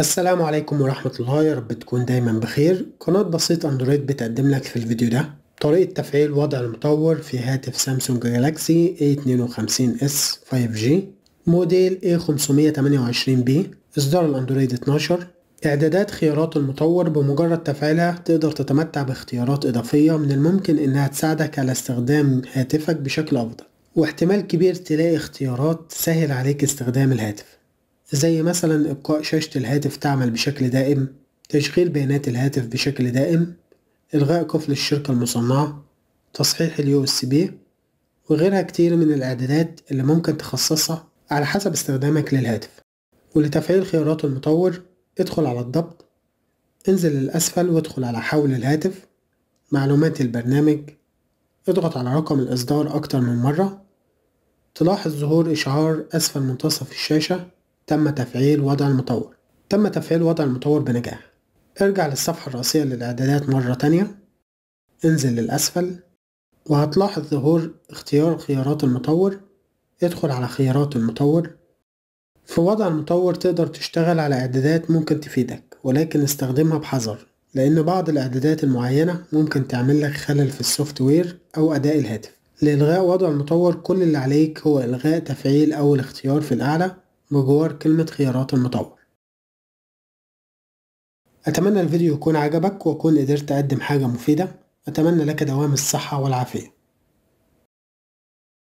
السلام عليكم ورحمة الله يا رب تكون دايما بخير قناة بسيط اندرويد بتقدم لك في الفيديو ده طريقة تفعيل وضع المطور في هاتف سامسونج جالاكسي A52s 5G موديل A528B اصدار الاندرويد 12 اعدادات خيارات المطور بمجرد تفعيلها تقدر تتمتع باختيارات اضافية من الممكن انها تساعدك على استخدام هاتفك بشكل افضل واحتمال كبير تلاقي اختيارات تسهل عليك استخدام الهاتف زي مثلا إبقاء شاشة الهاتف تعمل بشكل دائم تشغيل بيانات الهاتف بشكل دائم إلغاء قفل الشركة المصنعة تصحيح اليو اس بي وغيرها كتير من الإعدادات اللي ممكن تخصصها على حسب استخدامك للهاتف ولتفعيل خيارات المطور ادخل على الضبط انزل للأسفل وادخل على حول الهاتف معلومات البرنامج اضغط على رقم الإصدار أكتر من مرة تلاحظ ظهور إشعار أسفل منتصف الشاشة تم تفعيل وضع المطور تم تفعيل وضع المطور بنجاح ارجع للصفحة الرئيسية للإعدادات مرة تانية انزل للأسفل وهتلاحظ ظهور اختيار خيارات المطور ادخل على خيارات المطور في وضع المطور تقدر تشتغل على إعدادات ممكن تفيدك ولكن استخدمها بحذر لأن بعض الإعدادات المعينة ممكن تعمل لك خلل في السوفت وير أو أداء الهاتف لإلغاء وضع المطور كل اللي عليك هو إلغاء تفعيل أول اختيار في الأعلى بجوار كلمة خيارات المطور أتمنى الفيديو يكون عجبك وأكون قدرت أقدم حاجة مفيدة أتمنى لك دوام الصحة والعافية